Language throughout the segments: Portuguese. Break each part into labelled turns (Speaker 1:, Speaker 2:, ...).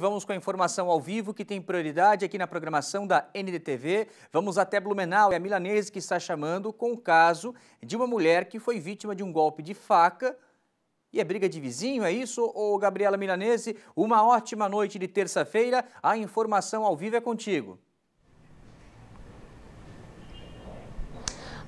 Speaker 1: Vamos com a informação ao vivo que tem prioridade aqui na programação da NDTV. Vamos até Blumenau, é a Milanese que está chamando com o caso de uma mulher que foi vítima de um golpe de faca e é briga de vizinho, é isso? Ô Gabriela Milanese, uma ótima noite de terça-feira. A informação ao vivo é contigo.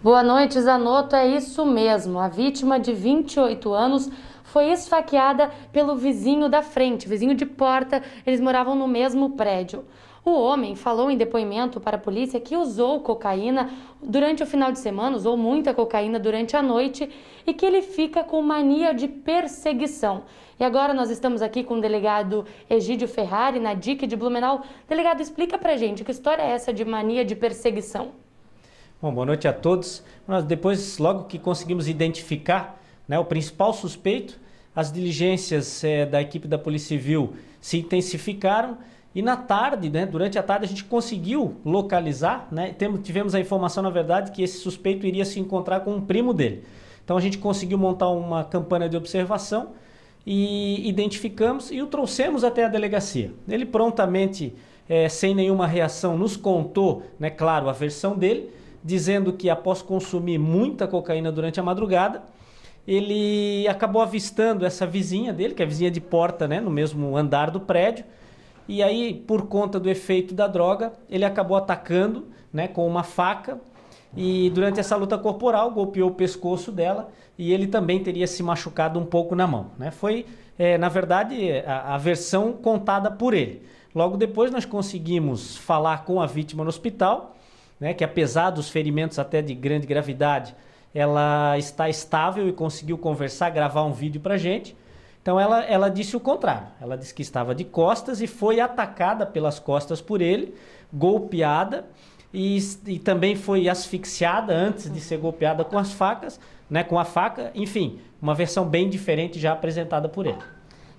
Speaker 2: Boa noite, Zanotto. É isso mesmo. A vítima de 28 anos foi esfaqueada pelo vizinho da frente, vizinho de porta, eles moravam no mesmo prédio. O homem falou em depoimento para a polícia que usou cocaína durante o final de semana, usou muita cocaína durante a noite e que ele fica com mania de perseguição. E agora nós estamos aqui com o delegado Egídio Ferrari, na DIC de Blumenau. Delegado, explica pra gente que história é essa de mania de perseguição.
Speaker 3: Bom, boa noite a todos. Nós depois, logo que conseguimos identificar né, o principal suspeito, as diligências é, da equipe da Polícia Civil se intensificaram e na tarde, né, durante a tarde, a gente conseguiu localizar. Né, tivemos a informação, na verdade, que esse suspeito iria se encontrar com um primo dele. Então a gente conseguiu montar uma campanha de observação e identificamos e o trouxemos até a delegacia. Ele prontamente, é, sem nenhuma reação, nos contou, né, claro, a versão dele, dizendo que após consumir muita cocaína durante a madrugada, ele acabou avistando essa vizinha dele, que é vizinha de porta, né, no mesmo andar do prédio. E aí, por conta do efeito da droga, ele acabou atacando, né, com uma faca. E durante essa luta corporal, golpeou o pescoço dela e ele também teria se machucado um pouco na mão, né? Foi, é, na verdade, a, a versão contada por ele. Logo depois, nós conseguimos falar com a vítima no hospital, né, que apesar dos ferimentos até de grande gravidade, ela está estável e conseguiu conversar, gravar um vídeo para gente. Então ela, ela disse o contrário. Ela disse que estava de costas e foi atacada pelas costas por ele, golpeada e, e também foi asfixiada antes de ser golpeada com as facas, né, com a faca. Enfim, uma versão bem diferente já apresentada por ele.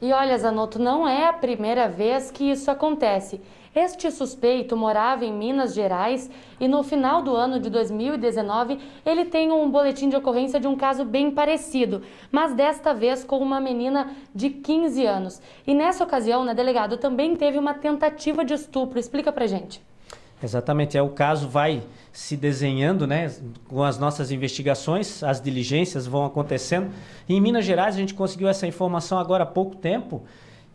Speaker 2: E olha, Zanotto, não é a primeira vez que isso acontece. Este suspeito morava em Minas Gerais e no final do ano de 2019 ele tem um boletim de ocorrência de um caso bem parecido, mas desta vez com uma menina de 15 anos. E nessa ocasião, né, delegado, também teve uma tentativa de estupro. Explica pra gente.
Speaker 3: Exatamente, é o caso vai se desenhando, né, com as nossas investigações, as diligências vão acontecendo. E em Minas Gerais a gente conseguiu essa informação agora há pouco tempo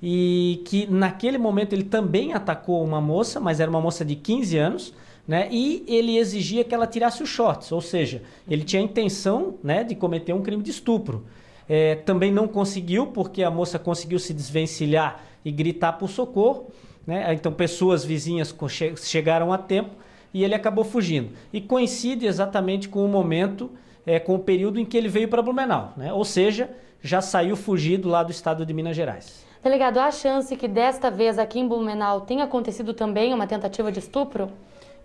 Speaker 3: e que naquele momento ele também atacou uma moça, mas era uma moça de 15 anos, né? E ele exigia que ela tirasse os shorts, ou seja, ele tinha a intenção, né, de cometer um crime de estupro. É, também não conseguiu porque a moça conseguiu se desvencilhar e gritar por socorro. Né? Ah, então, pessoas vizinhas chegaram a tempo e ele acabou fugindo. E coincide exatamente com o momento, é, com o período em que ele veio para Blumenau. Né? Ou seja, já saiu fugido lá do estado de Minas Gerais.
Speaker 2: Delegado, há chance que desta vez aqui em Blumenau tenha acontecido também uma tentativa de estupro?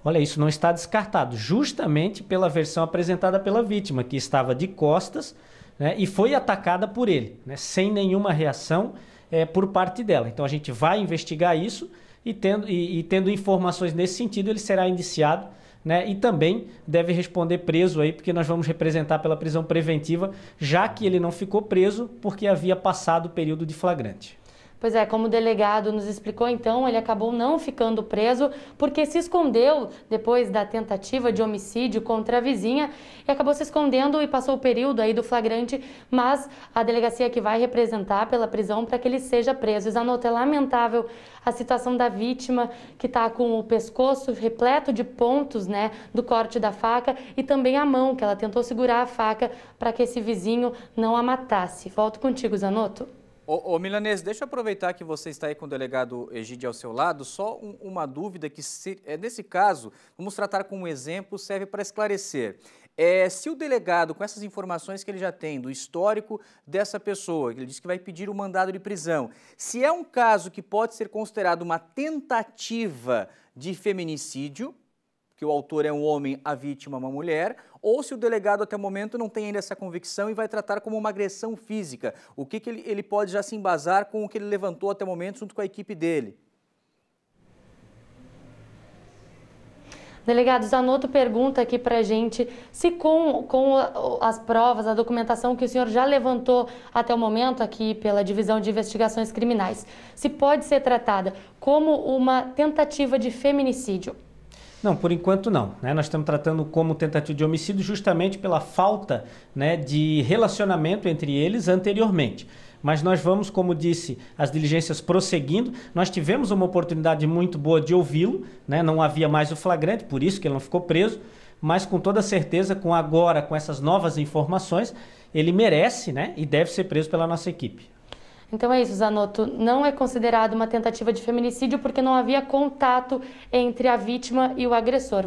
Speaker 3: Olha, isso não está descartado, justamente pela versão apresentada pela vítima, que estava de costas né, e foi atacada por ele, né, sem nenhuma reação é, por parte dela. Então a gente vai investigar isso e tendo, e, e tendo informações nesse sentido, ele será indiciado. Né? E também deve responder preso aí, porque nós vamos representar pela prisão preventiva, já que ele não ficou preso porque havia passado o período de flagrante.
Speaker 2: Pois é, como o delegado nos explicou, então, ele acabou não ficando preso porque se escondeu depois da tentativa de homicídio contra a vizinha e acabou se escondendo e passou o período aí do flagrante, mas a delegacia que vai representar pela prisão para que ele seja preso. Zanotto, é lamentável a situação da vítima que está com o pescoço repleto de pontos, né, do corte da faca e também a mão, que ela tentou segurar a faca para que esse vizinho não a matasse. Volto contigo, Zanotto.
Speaker 1: Ô, ô Milanês, deixa eu aproveitar que você está aí com o delegado Egide ao seu lado, só um, uma dúvida que, se, é, nesse caso, vamos tratar com um exemplo, serve para esclarecer. É, se o delegado, com essas informações que ele já tem do histórico dessa pessoa, ele diz que vai pedir o um mandado de prisão, se é um caso que pode ser considerado uma tentativa de feminicídio, que o autor é um homem, a vítima é uma mulher, ou se o delegado até o momento não tem ainda essa convicção e vai tratar como uma agressão física. O que, que ele, ele pode já se embasar com o que ele levantou até o momento junto com a equipe dele?
Speaker 2: Delegado Zanotto pergunta aqui para gente se com, com as provas, a documentação que o senhor já levantou até o momento aqui pela Divisão de Investigações Criminais, se pode ser tratada como uma tentativa de feminicídio.
Speaker 3: Não, por enquanto não. Né? Nós estamos tratando como tentativa de homicídio justamente pela falta né, de relacionamento entre eles anteriormente mas nós vamos, como disse, as diligências prosseguindo. Nós tivemos uma oportunidade muito boa de ouvi-lo, né? não havia mais o flagrante, por isso que ele não ficou preso, mas com toda certeza, com agora, com essas novas informações, ele merece né? e deve ser preso pela nossa equipe.
Speaker 2: Então é isso, Zanotto. Não é considerado uma tentativa de feminicídio porque não havia contato entre a vítima e o agressor.